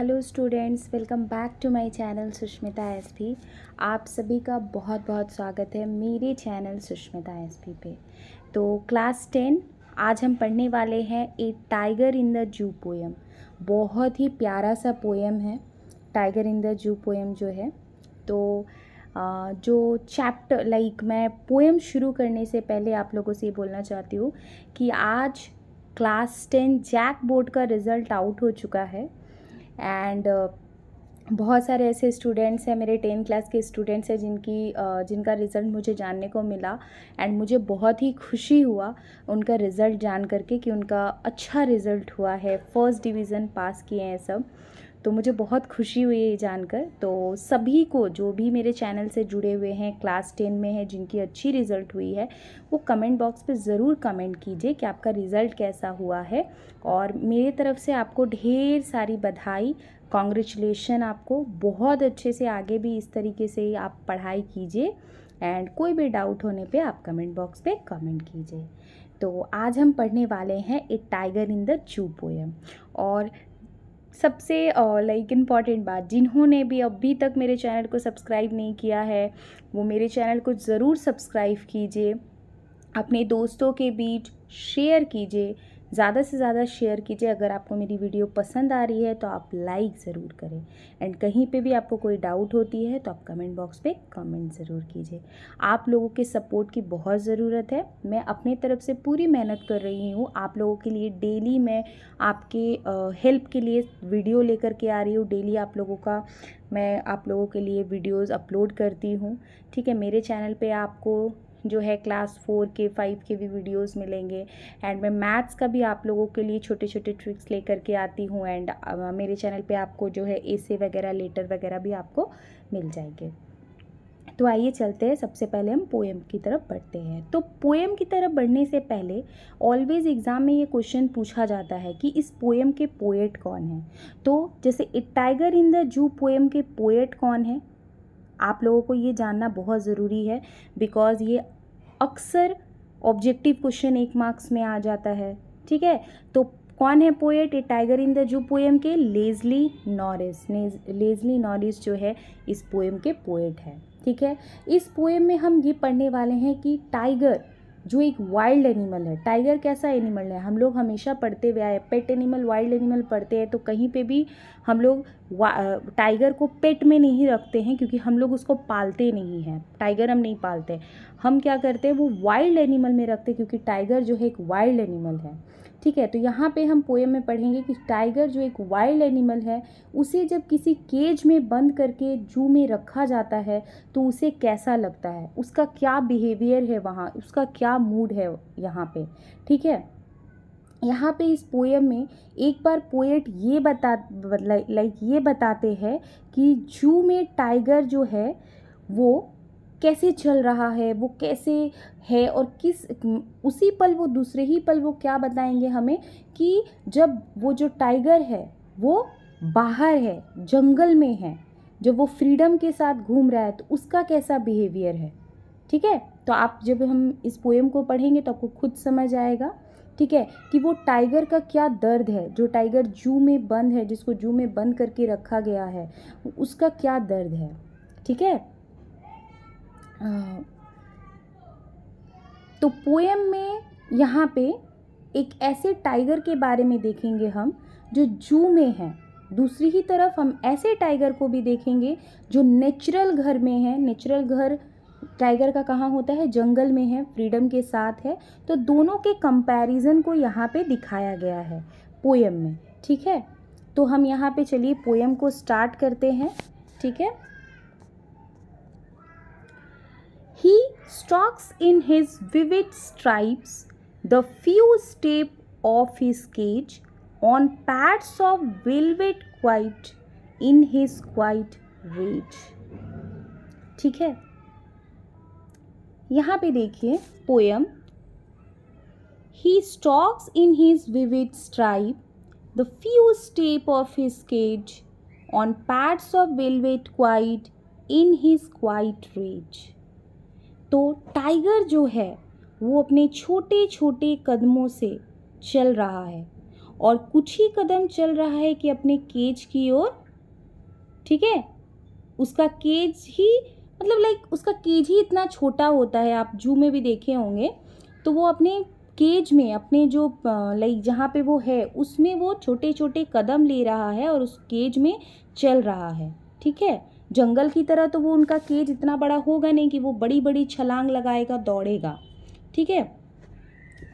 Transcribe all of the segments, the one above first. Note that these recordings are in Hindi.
Hello students welcome back to my channel Sushmita SP आप सभी का बहुत बहुत स्वागत है मेरे चैनल सुष्मिता एसपी पे तो क्लास टेन आज हम पढ़ने वाले हैं a tiger in the zoo poem बहुत ही प्यारा सा पोएम है tiger in the zoo poem जो है तो जो चैप्टर लाइक मैं पोएम शुरू करने से पहले आप लोगों से ये बोलना चाहती हूँ कि आज क्लास टेन जैक बोर्ड का रिज़ल्ट आउट हो चुका है एंड बहुत सारे ऐसे स्टूडेंट्स हैं मेरे टेंथ क्लास के स्टूडेंट्स हैं जिनकी जिनका रिज़ल्ट मुझे जानने को मिला एंड मुझे बहुत ही खुशी हुआ उनका रिज़ल्ट जान करके कि उनका अच्छा रिज़ल्ट हुआ है फर्स्ट डिवीज़न पास किए हैं सब तो मुझे बहुत खुशी हुई ये जानकर तो सभी को जो भी मेरे चैनल से जुड़े हुए हैं क्लास टेन में हैं जिनकी अच्छी रिज़ल्ट हुई है वो कमेंट बॉक्स पे ज़रूर कमेंट कीजिए कि आपका रिज़ल्ट कैसा हुआ है और मेरे तरफ से आपको ढेर सारी बधाई कॉन्ग्रेचुलेशन आपको बहुत अच्छे से आगे भी इस तरीके से आप पढ़ाई कीजिए एंड कोई भी डाउट होने पर आप कमेंट बॉक्स पर कमेंट कीजिए तो आज हम पढ़ने वाले हैं a tiger in the zoo poem और सबसे लाइक इम्पॉर्टेंट बात जिन्होंने भी अभी तक मेरे चैनल को सब्सक्राइब नहीं किया है वो मेरे चैनल को ज़रूर सब्सक्राइब कीजिए अपने दोस्तों के बीच शेयर कीजिए ज़्यादा से ज़्यादा शेयर कीजिए अगर आपको मेरी वीडियो पसंद आ रही है तो आप लाइक ज़रूर करें एंड कहीं पे भी आपको कोई डाउट होती है तो आप कमेंट बॉक्स पे कमेंट ज़रूर कीजिए आप लोगों के सपोर्ट की बहुत ज़रूरत है मैं अपने तरफ से पूरी मेहनत कर रही हूँ आप लोगों के लिए डेली मैं आपके हेल्प के लिए वीडियो लेकर के आ रही हूँ डेली आप लोगों का मैं आप लोगों के लिए वीडियोज़ अपलोड करती हूँ ठीक है मेरे चैनल पर आपको जो है क्लास फोर के फाइव के भी वीडियोस मिलेंगे एंड मैं मैथ्स का भी आप लोगों के लिए छोटे छोटे ट्रिक्स लेकर के आती हूँ एंड मेरे चैनल पे आपको जो है एसे वगैरह लेटर वगैरह भी आपको मिल जाएंगे तो आइए चलते हैं सबसे पहले हम पोएम की तरफ बढ़ते हैं तो पोएम की तरफ बढ़ने से पहले ऑलवेज़ एग्ज़ाम में ये क्वेश्चन पूछा जाता है कि इस पोएम के पोएट कौन है तो जैसे a tiger in the zoo poem के पोएट कौन है आप लोगों को ये जानना बहुत ज़रूरी है बिकॉज़ ये अक्सर ऑब्जेक्टिव क्वेश्चन एक मार्क्स में आ जाता है ठीक है तो कौन है poet a tiger in the zoo poem के लेजली नॉरिस लेजली नॉरिस जो है इस पोएम के पोएट है ठीक है इस पोएम में हम ये पढ़ने वाले हैं कि टाइगर जो एक वाइल्ड एनिमल है टाइगर कैसा एनिमल है हम लोग हमेशा पढ़ते हुए आए पेट एनिमल वाइल्ड एनिमल पढ़ते हैं तो कहीं पे भी हम लोग टाइगर को पेट में नहीं रखते हैं क्योंकि हम लोग उसको पालते नहीं हैं टाइगर हम नहीं पालते हम क्या करते हैं वो वाइल्ड एनिमल में रखते क्योंकि टाइगर जो है एक वाइल्ड एनिमल है ठीक है तो यहाँ पे हम पोएम में पढ़ेंगे कि टाइगर जो एक वाइल्ड एनिमल है उसे जब किसी केज में बंद करके जू में रखा जाता है तो उसे कैसा लगता है उसका क्या बिहेवियर है वहाँ उसका क्या मूड है यहाँ पे ठीक है यहाँ पे इस पोएम में एक बार पोएट ये बता लाइक ये बताते हैं कि जू में टाइगर जो है वो कैसे चल रहा है वो कैसे है और किस उसी पल वो दूसरे ही पल वो क्या बताएंगे हमें कि जब वो जो टाइगर है वो बाहर है जंगल में है जब वो फ्रीडम के साथ घूम रहा है तो उसका कैसा बिहेवियर है ठीक है तो आप जब हम इस पोएम को पढ़ेंगे तो आपको खुद समझ आएगा ठीक है कि वो टाइगर का क्या दर्द है जो टाइगर जू में बंद है जिसको जू में बंद करके रखा गया है उसका क्या दर्द है ठीक है तो पोएम में यहाँ पे एक ऐसे टाइगर के बारे में देखेंगे हम जो जू में है दूसरी ही तरफ हम ऐसे टाइगर को भी देखेंगे जो नेचुरल घर में है नेचुरल घर टाइगर का कहाँ होता है जंगल में है फ्रीडम के साथ है तो दोनों के कंपैरिजन को यहाँ पे दिखाया गया है पोएम में ठीक है तो हम यहाँ पे चलिए पोएम को स्टार्ट करते हैं ठीक है He stalks in his vivid stripes the few steps of his cage on pads of velvet quiet in his quiet rage. ठीक है यहाँ पे देखिए poem he stalks in his vivid stripe the few step of his cage on pads of velvet quiet in his quiet rage तो टाइगर जो है वो अपने छोटे छोटे कदमों से चल रहा है और कुछ ही कदम चल रहा है कि अपने केज की ओर ठीक है उसका केज ही मतलब लाइक उसका केज ही इतना छोटा होता है आप जू में भी देखे होंगे तो वो अपने केज में अपने जो लाइक जहाँ पे वो है उसमें वो छोटे छोटे कदम ले रहा है और उस केज में चल रहा है ठीक है जंगल की तरह तो वो उनका केज इतना बड़ा होगा नहीं कि वो बड़ी बड़ी छलांग लगाएगा दौड़ेगा ठीक है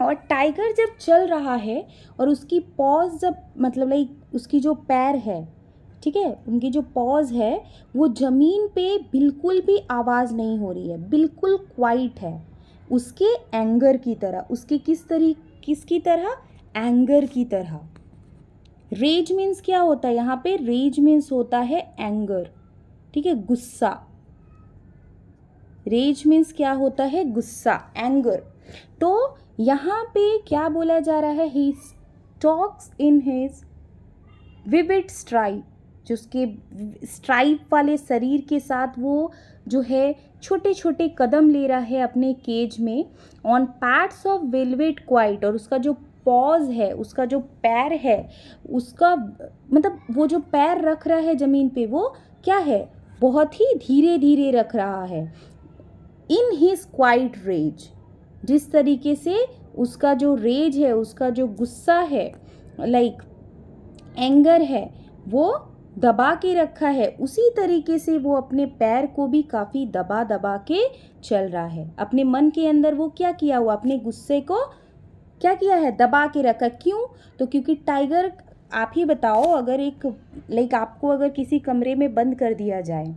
और टाइगर जब चल रहा है और उसकी पॉज जब मतलब लाइक उसकी जो पैर है ठीक है उनकी जो पॉज है वो ज़मीन पे बिल्कुल भी आवाज़ नहीं हो रही है बिल्कुल क्वाइट है उसके एंगर की तरह उसके किस तरी किसकी तरह एंगर की तरह रेज मीन्स क्या होता है यहाँ पे रेज मीन्स होता है एंगर ठीक है गुस्सा रेज मीन्स क्या होता है गुस्सा एंगर तो यहाँ पे क्या बोला जा रहा है he talks in his vivid stripe जो उसके स्ट्राइप वाले शरीर के साथ वो जो है छोटे छोटे कदम ले रहा है अपने केज में on pads of velvet quiet और उसका जो पॉज है उसका जो पैर है उसका मतलब वो जो पैर रख रहा है ज़मीन पे वो क्या है बहुत ही धीरे धीरे रख रहा है इन हिज क्वाइट रेज जिस तरीके से उसका जो रेज है उसका जो गुस्सा है लाइक एंगर है वो दबा के रखा है उसी तरीके से वो अपने पैर को भी काफ़ी दबा दबा के चल रहा है अपने मन के अंदर वो क्या किया हुआ अपने गुस्से को क्या किया है दबा के रखा क्यों तो क्योंकि टाइगर आप ही बताओ अगर एक लाइक आपको अगर किसी कमरे में बंद कर दिया जाए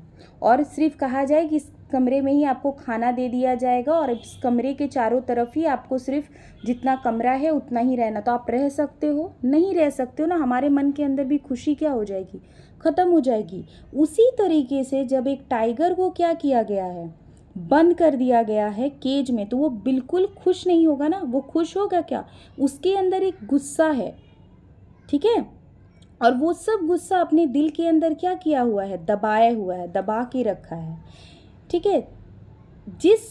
और सिर्फ कहा जाए कि इस कमरे में ही आपको खाना दे दिया जाएगा और इस कमरे के चारों तरफ ही आपको सिर्फ जितना कमरा है उतना ही रहना तो आप रह सकते हो नहीं रह सकते हो ना हमारे मन के अंदर भी खुशी क्या हो जाएगी ख़त्म हो जाएगी उसी तरीके से जब एक टाइगर को क्या किया गया है बंद कर दिया गया है केज में तो वो बिल्कुल खुश नहीं होगा ना वो खुश होगा क्या उसके अंदर एक गुस्सा है ठीक है और वो सब गुस्सा अपने दिल के अंदर क्या किया हुआ है दबाया हुआ है दबा के रखा है ठीक है जिस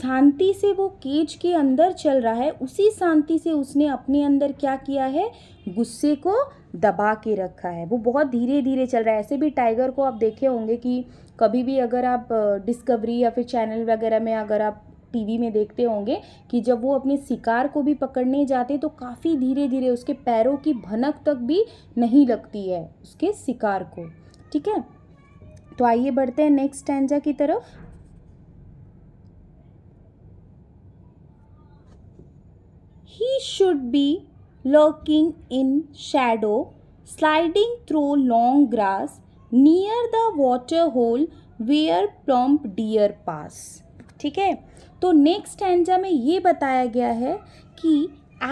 शांति से वो केज के अंदर चल रहा है उसी शांति से उसने अपने अंदर क्या किया है गुस्से को दबा के रखा है वो बहुत धीरे धीरे चल रहा है ऐसे भी टाइगर को आप देखे होंगे कि कभी भी अगर आप डिस्कवरी या फिर चैनल वगैरह में अगर आप टीवी में देखते होंगे कि जब वो अपने शिकार को भी पकड़ने जाते तो काफ़ी धीरे धीरे उसके पैरों की भनक तक भी नहीं लगती है उसके शिकार को ठीक है तो आइए बढ़ते हैं नेक्स्ट स्टैंडा की तरफ he should be lurking in shadow sliding through long grass near the water hole where plump deer pass ठीक है तो नेक्स्ट स्टैंडा में ये बताया गया है कि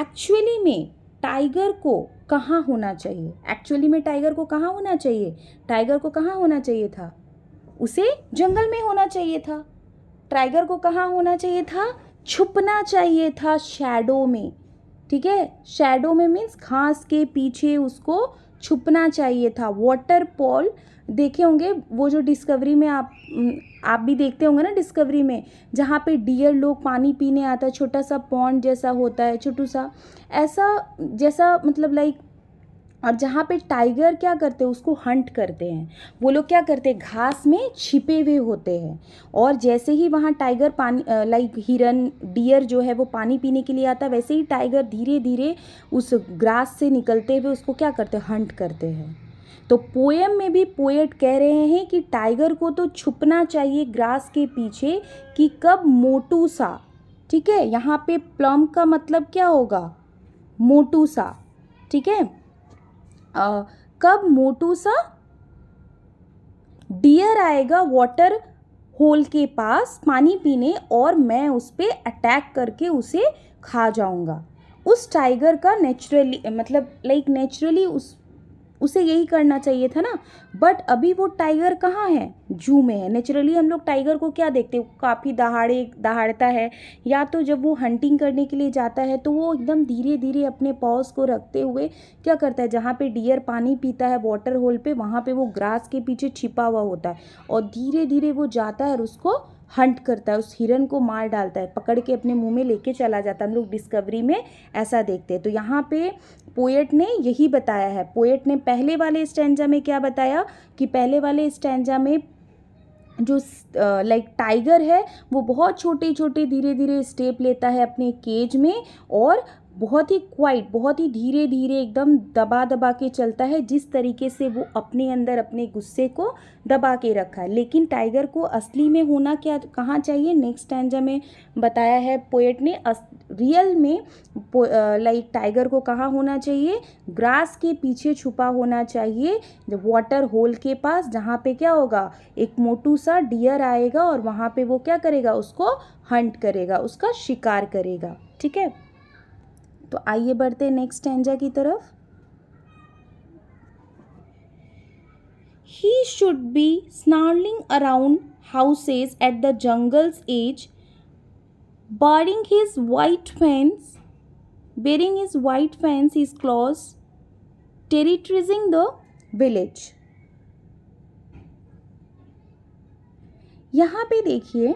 एक्चुअली में टाइगर को कहाँ होना चाहिए एक्चुअली में टाइगर को कहाँ होना चाहिए टाइगर को कहाँ होना चाहिए था उसे जंगल में होना चाहिए था टाइगर को कहाँ होना चाहिए था छुपना चाहिए था शेडो में ठीक है शेडो में मीन्स घास के पीछे उसको छुपना चाहिए था वाटर पॉल देखे होंगे वो जो डिस्कवरी में आप आप भी देखते होंगे ना डिस्कवरी में जहाँ पे डियर लोग पानी पीने आता है छोटा सा पॉन्ड जैसा होता है छोटू सा ऐसा जैसा मतलब लाइक और जहाँ पे टाइगर क्या करते हैं उसको हंट करते हैं वो लोग क्या करते हैं घास में छिपे हुए होते हैं और जैसे ही वहाँ टाइगर पानी लाइक हिरन डियर जो है वो पानी पीने के लिए आता है वैसे ही टाइगर धीरे धीरे उस ग्रास से निकलते हुए उसको क्या करते हैं हंट करते हैं तो पोएम में भी पोएट कह रहे हैं कि टाइगर को तो छुपना चाहिए ग्रास के पीछे कि कब मोटू सा ठीक है यहाँ पे प्लम का मतलब क्या होगा मोटू सा ठीक है आ, कब मोटू सा डियर आएगा वाटर होल के पास पानी पीने और मैं उस पर अटैक करके उसे खा जाऊंगा उस टाइगर का नेचुरली मतलब लाइक नेचुरली उस उसे यही करना चाहिए था ना बट अभी वो टाइगर कहाँ है जू में है नेचुरली हम लोग टाइगर को क्या देखते हैं काफ़ी दहाड़े दहाड़ता है या तो जब वो हंटिंग करने के लिए जाता है तो वो एकदम धीरे धीरे अपने पॉज को रखते हुए क्या करता है जहाँ पे डियर पानी पीता है वाटर होल पे वहाँ पे वो ग्रास के पीछे छिपा हुआ होता है और धीरे धीरे वो जाता है और उसको हंट करता है उस हिरन को मार डालता है पकड़ के अपने मुंह में लेके चला जाता है हम लोग डिस्कवरी में ऐसा देखते हैं तो यहाँ पे पोएट ने यही बताया है पोएट ने पहले वाले स्टैंजा में क्या बताया कि पहले वाले स्टैंजा में जो लाइक टाइगर है वो बहुत छोटे छोटे धीरे धीरे स्टेप लेता है अपने केज में और बहुत ही क्वाइट बहुत ही धीरे धीरे एकदम दबा दबा के चलता है जिस तरीके से वो अपने अंदर अपने गुस्से को दबा के रखा है लेकिन टाइगर को असली में होना क्या कहाँ चाहिए नेक्स्ट टाइम जब मैं बताया है पोएट ने अस, रियल में लाइक टाइगर को कहाँ होना चाहिए ग्रास के पीछे छुपा होना चाहिए वाटर होल के पास जहाँ पे क्या होगा एक मोटू सा डियर आएगा और वहाँ पे वो क्या करेगा उसको हंट करेगा उसका शिकार करेगा ठीक है तो आइए बढ़ते हैं नेक्स्ट एंजा की तरफ he should be snarling around houses at the jungle's edge baring his white fangs baring his white fangs his claws terrorising the village यहाँ पे देखिए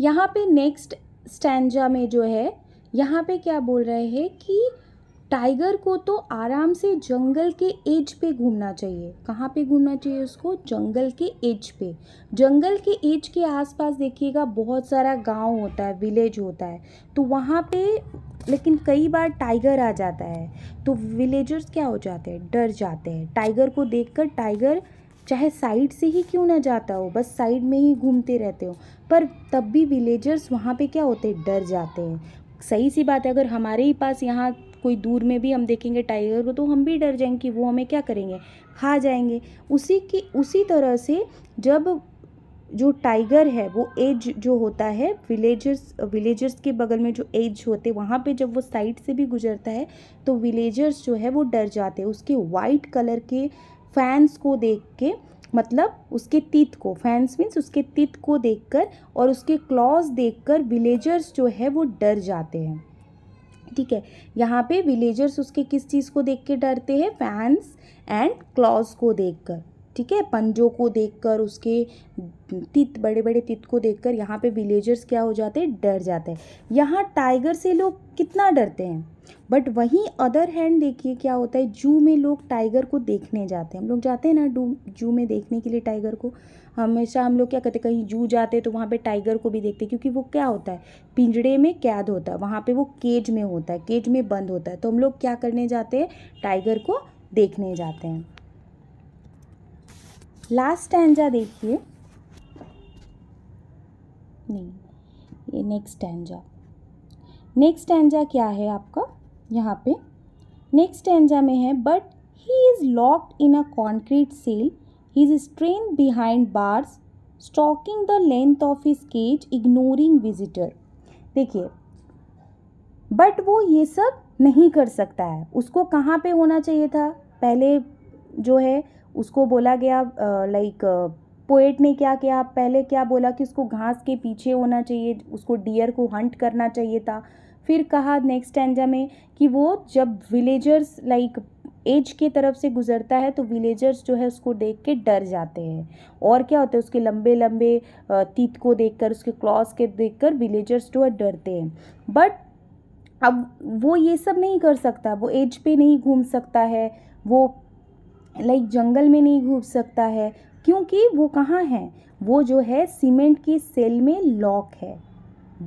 यहाँ पे नेक्स्ट स्टैंजा में जो है यहाँ पे क्या बोल रहे हैं कि टाइगर को तो आराम से जंगल के एज पे घूमना चाहिए कहाँ पे घूमना चाहिए उसको जंगल के एज पे जंगल के एज के आसपास देखिएगा बहुत सारा गांव होता है विलेज होता है तो वहाँ पे लेकिन कई बार टाइगर आ जाता है तो विलेजर्स क्या हो जाते हैं डर जाते हैं टाइगर को देखकर टाइगर चाहे साइड से ही क्यों ना जाता हो बस साइड में ही घूमते रहते हो पर तब भी विलेजर्स वहाँ पे क्या होते हैं डर जाते हैं सही सी बात है अगर हमारे ही पास यहाँ कोई दूर में भी हम देखेंगे टाइगर को तो हम भी डर जाएंगे कि वो हमें क्या करेंगे खा जाएंगे उसी की उसी तरह से जब जो टाइगर है वो एज जो होता है विलेजर्स विलेजर्स के बगल में जो एज होते वहाँ पे जब वो साइड से भी गुजरता है तो विलेजर्स जो है वो डर जाते हैं उसके वाइट कलर के फैंस को देख के मतलब उसके तित को फैंस मीन्स उसके तित को देखकर और उसके क्लॉज देखकर विलेजर्स जो है वो डर जाते हैं ठीक है यहाँ पे विलेजर्स उसके किस चीज़ को देख के डरते हैं फैंस एंड क्लॉज को देखकर ठीक है पंजों को देखकर उसके तित बड़े बड़े तित को देखकर यहाँ पे विलेजर्स क्या हो जाते हैं डर जाते हैं यहाँ टाइगर से लोग कितना डरते हैं बट वहीं अदर हैंड देखिए क्या होता है जू में लोग टाइगर को देखने जाते हैं हम लोग जाते हैं ना डू जू में देखने के लिए टाइगर को हमेशा हम लोग क्या कहते हैं कहीं जू जाते हैं तो वहाँ पे टाइगर को भी देखते हैं क्योंकि वो क्या होता है पिंजड़े में कैद होता है वहाँ पे वो केज में होता है केज में बंद होता है तो हम लोग क्या करने जाते हैं टाइगर को देखने जाते हैं लास्ट स्टैंजा देखिए नहीं ये नेक्स्ट स्टैंजा नेक्स्ट स्टैंजा क्या है आपका यहाँ पे नेक्स्ट स्टैंजा में है but he is locked in a concrete cell he is strain behind bars stalking the length of his cage ignoring visitor देखिए बट वो ये सब नहीं कर सकता है उसको कहाँ पे होना चाहिए था पहले जो है उसको बोला गया लाइक पोएट ने क्या किया पहले क्या बोला कि उसको घास के पीछे होना चाहिए उसको डियर को हंट करना चाहिए था फिर कहा नेक्स्ट एंजा में कि वो जब विलेजर्स लाइक एज के तरफ से गुजरता है तो विलेजर्स जो है उसको देख के डर जाते हैं और क्या होता है उसके लंबे लंबे तीत को देखकर उसके क्लॉस के देखकर विलेजर्स जो है डरते हैं बट अब वो ये सब नहीं कर सकता वो एज पे नहीं घूम सकता है वो लाइक जंगल में नहीं घूम सकता है क्योंकि वो कहाँ है वो जो है सीमेंट की सेल में लॉक है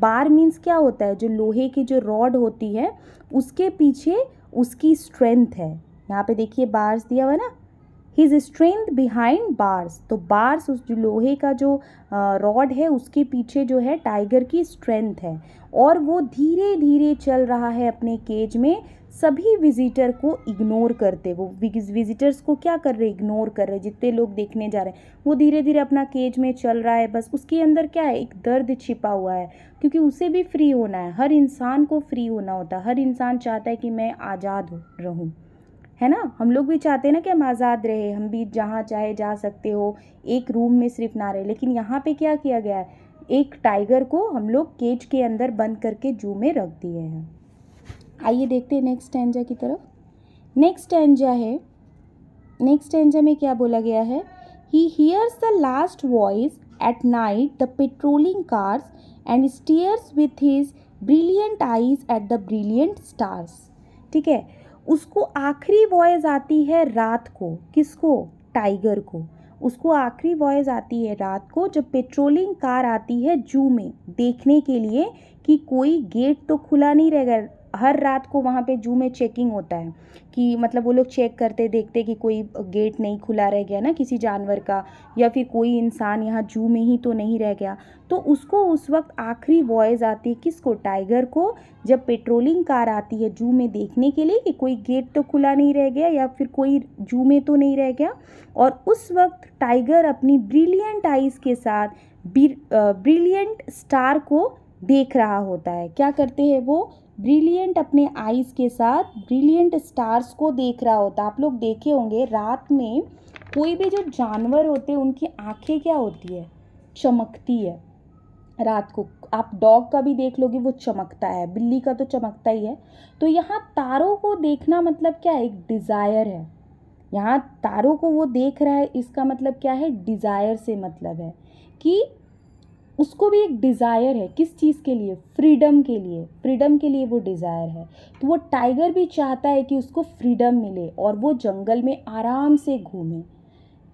बार मीन्स क्या होता है जो लोहे की जो रॉड होती है उसके पीछे उसकी स्ट्रेंथ है यहाँ पे देखिए बार्स दिया हुआ ना हिज स्ट्रेंथ बिहाइंड बार्स तो बार्स उस जो लोहे का जो रॉड है उसके पीछे जो है टाइगर की स्ट्रेंथ है और वो धीरे धीरे चल रहा है अपने केज में सभी विजिटर को इग्नोर करते वो विजिटर्स को क्या कर रहे इग्नोर कर रहे जितने लोग देखने जा रहे हैं वो धीरे धीरे अपना केज में चल रहा है बस उसके अंदर क्या है एक दर्द छिपा हुआ है क्योंकि उसे भी फ्री होना है हर इंसान को फ्री होना होता है हर इंसान चाहता है कि मैं आज़ाद रहूँ है ना हम लोग भी चाहते हैं ना कि हम आज़ाद रहे हम भी जहाँ चाहे जा सकते हो एक रूम में सिर्फ ना रहे लेकिन यहाँ पे क्या किया गया है एक टाइगर को हम लोग केज के अंदर बंद करके जू में रख दिए हैं आइए देखते हैं नेक्स्ट एंजा की तरफ नेक्स्ट एंजा है नेक्स्ट एंजा में क्या बोला गया है he hears the last voice at night the patrolling cars and stares with his brilliant eyes at the brilliant stars ठीक है उसको आखिरी वॉइस आती है रात को किसको टाइगर को उसको आखिरी वॉइस आती है रात को जब पेट्रोलिंग कार आती है जू में देखने के लिए कि कोई गेट तो खुला नहीं रहेगा हर रात को वहाँ पे जू में चेकिंग होता है कि मतलब वो लोग चेक करते देखते कि कोई गेट नहीं खुला रह गया ना किसी जानवर का या फिर कोई इंसान यहाँ जू में ही तो नहीं रह गया तो उसको उस वक्त आखिरी वॉयस आती है किसको टाइगर को जब पेट्रोलिंग कार आती है जू में देखने के लिए कि कोई गेट तो खुला नहीं रह गया या फिर कोई जू में तो नहीं रह गया और उस वक्त टाइगर अपनी ब्रिलियंट आइज़ के साथ ब्रिलियंट स्टार को देख रहा होता है क्या करते हैं वो ब्रिलियंट अपने आइज़ के साथ ब्रिलियंट स्टार्स को देख रहा होता आप लोग देखे होंगे रात में कोई भी जो जानवर होते हैं उनकी आंखें क्या होती है चमकती है रात को आप डॉग का भी देख लोगे वो चमकता है बिल्ली का तो चमकता ही है तो यहाँ तारों को देखना मतलब क्या है एक डिज़ायर है यहाँ तारों को वो देख रहा है इसका मतलब क्या है डिज़ायर से मतलब है कि उसको भी एक डिज़ायर है किस चीज़ के लिए फ्रीडम के लिए फ्रीडम के लिए वो डिज़ायर है तो वो टाइगर भी चाहता है कि उसको फ्रीडम मिले और वो जंगल में आराम से घूमे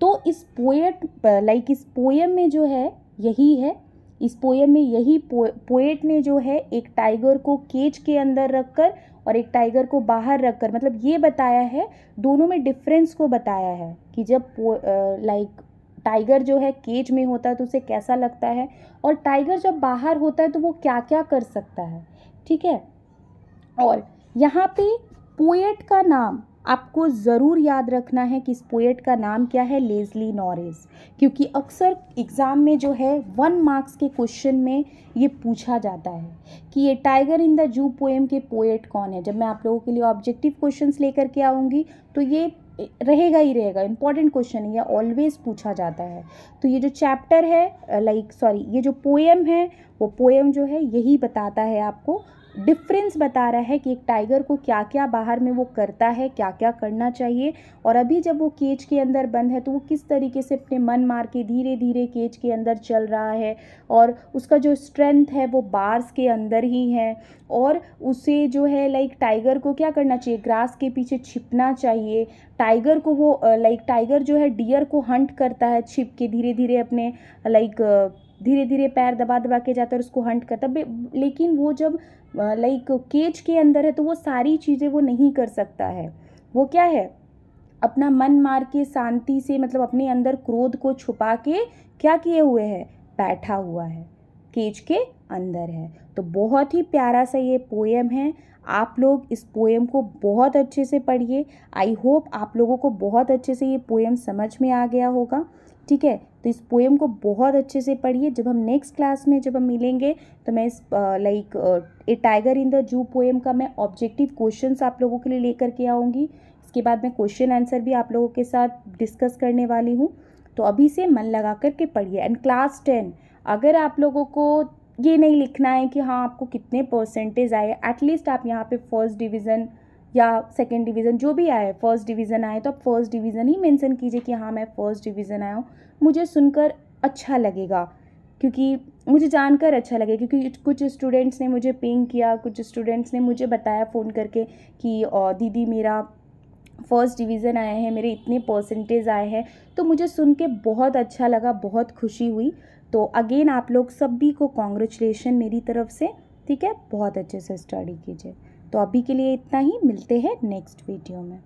तो इस पोएट लाइक इस पोएम में जो है यही है इस पोएम में यही पो, पोएट ने जो है एक टाइगर को केज के अंदर रखकर और एक टाइगर को बाहर रखकर मतलब ये बताया है दोनों में डिफरेंस को बताया है कि जब लाइक टाइगर जो है केज में होता है तो उसे कैसा लगता है और टाइगर जब बाहर होता है तो वो क्या क्या कर सकता है ठीक है और यहाँ पे पोएट का नाम आपको ज़रूर याद रखना है कि इस पोएट का नाम क्या है लेजली नॉरिस क्योंकि अक्सर एग्ज़ाम में जो है वन मार्क्स के क्वेश्चन में ये पूछा जाता है कि ये tiger in the zoo poem के पोएट कौन है जब मैं आप लोगों के लिए ऑब्जेक्टिव क्वेश्चंस लेकर के आऊँगी तो ये रहेगा ही रहेगा इंपॉर्टेंट क्वेश्चन है ऑलवेज पूछा जाता है तो ये जो चैप्टर है लाइक सॉरी ये जो पोएम है वो पोएम जो है यही बताता है आपको डिफरेंस बता रहा है कि एक टाइगर को क्या क्या बाहर में वो करता है क्या क्या करना चाहिए और अभी जब वो केज के अंदर बंद है तो वो किस तरीके से अपने मन मार के धीरे धीरे केज के अंदर चल रहा है और उसका जो स्ट्रेंथ है वो बार्स के अंदर ही है और उसे जो है लाइक टाइगर को क्या करना चाहिए ग्रास के पीछे छिपना चाहिए टाइगर को वो लाइक टाइगर जो है डियर को हंट करता है छिप के धीरे धीरे अपने लाइक धीरे धीरे पैर दबा दबा के जाता है और उसको हंट करता है लेकिन वो जब लाइक केज के अंदर है तो वो सारी चीज़ें वो नहीं कर सकता है वो क्या है अपना मन मार के शांति से मतलब अपने अंदर क्रोध को छुपा के क्या किए हुए है बैठा हुआ है केज के अंदर है तो बहुत ही प्यारा सा ये पोएम है आप लोग इस पोएम को बहुत अच्छे से पढ़िए आई होप आप लोगों को बहुत अच्छे से ये पोएम समझ में आ गया होगा ठीक है तो इस पोएम को बहुत अच्छे से पढ़िए जब हम नेक्स्ट क्लास में जब हम मिलेंगे तो मैं इस like a tiger in the zoo poem का मैं ऑब्जेक्टिव क्वेश्चंस आप लोगों के लिए लेकर के आऊँगी इसके बाद मैं क्वेश्चन आंसर भी आप लोगों के साथ डिस्कस करने वाली हूँ तो अभी से मन लगा कर के पढ़िए एंड क्लास टेन अगर आप लोगों को ये नहीं लिखना है कि हाँ आपको कितने परसेंटेज आए एटलीस्ट आप यहाँ पे फर्स्ट डिवीज़न या सेकेंड डिवीज़न जो भी आए फर्स्ट डिवीज़न आए तो आप फर्स्ट डिवीज़न ही मेंशन कीजिए कि हाँ मैं फ़र्स्ट डिवीज़न आया हूँ मुझे सुनकर अच्छा लगेगा क्योंकि मुझे जानकर अच्छा लगेगा क्योंकि कुछ स्टूडेंट्स ने मुझे पिंग किया कुछ स्टूडेंट्स ने मुझे बताया फ़ोन करके कि दीदी मेरा फर्स्ट डिवीज़न आया है मेरे इतने परसेंटेज आए हैं तो मुझे सुन के बहुत अच्छा लगा बहुत खुशी हुई तो अगेन आप लोग सभी को कॉन्ग्रेचुलेशन मेरी तरफ से ठीक है बहुत अच्छे से स्टडी कीजिए तो अभी के लिए इतना ही मिलते हैं नेक्स्ट वीडियो में